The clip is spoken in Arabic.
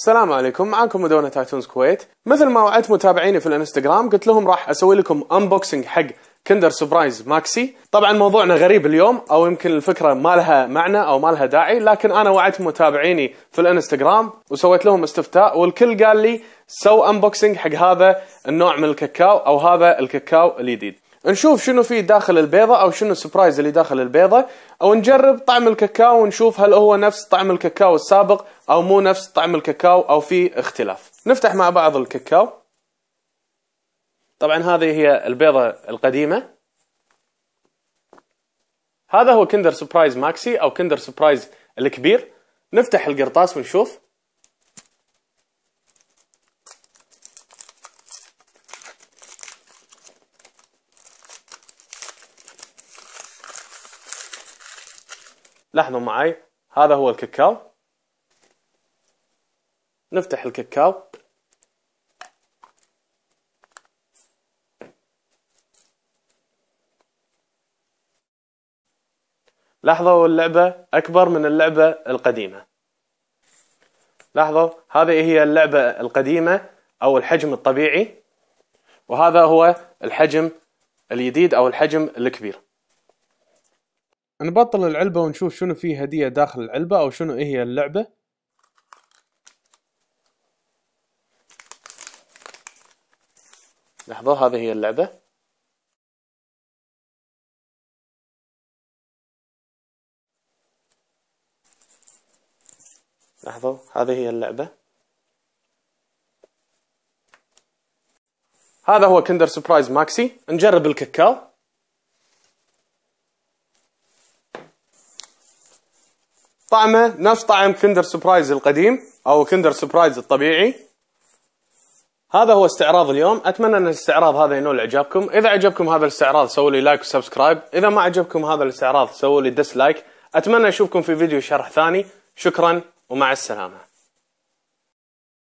السلام عليكم معكم مدونة تايتونز كويت مثل ما وعدت متابعيني في الانستغرام قلت لهم راح اسوي لكم انبوكسنج حق كندر سبرايز ماكسي طبعا موضوعنا غريب اليوم او يمكن الفكره ما لها معنى او ما لها داعي لكن انا وعدت متابعيني في الانستغرام وسويت لهم استفتاء والكل قال لي سو انبوكسنج حق هذا النوع من الكاكاو او هذا الكاكاو الجديد نشوف شنو في داخل البيضة او شنو السبرايز اللي داخل البيضة او نجرب طعم الكاكاو ونشوف هل هو نفس طعم الكاكاو السابق او مو نفس طعم الكاكاو او في اختلاف نفتح مع بعض الكاكاو طبعا هذه هي البيضة القديمة هذا هو كندر سبرايز ماكسي او كندر سبرايز الكبير نفتح القرطاس ونشوف لاحظوا معي هذا هو الكاكاو نفتح الكاكاو لاحظوا اللعبة أكبر من اللعبة القديمة لاحظوا هذه هي اللعبة القديمة أو الحجم الطبيعي وهذا هو الحجم الجديد أو الحجم الكبير نبطل العلبة ونشوف شنو فيه هدية داخل العلبة او شنو هي اللعبة لحظة هذه هي اللعبة لحظة هذه هي اللعبة هذا هو كندر سبرايز ماكسي نجرب الكاكاو طعمه نفس طعم كندر سبرايز القديم او كندر سبرايز الطبيعي هذا هو استعراض اليوم اتمنى ان الاستعراض هذا ينول اعجابكم اذا عجبكم هذا الاستعراض سووا لي لايك وسبسكرايب اذا ما عجبكم هذا الاستعراض سووا لي ديسلايك اتمنى اشوفكم في فيديو شرح ثاني شكرا ومع السلامه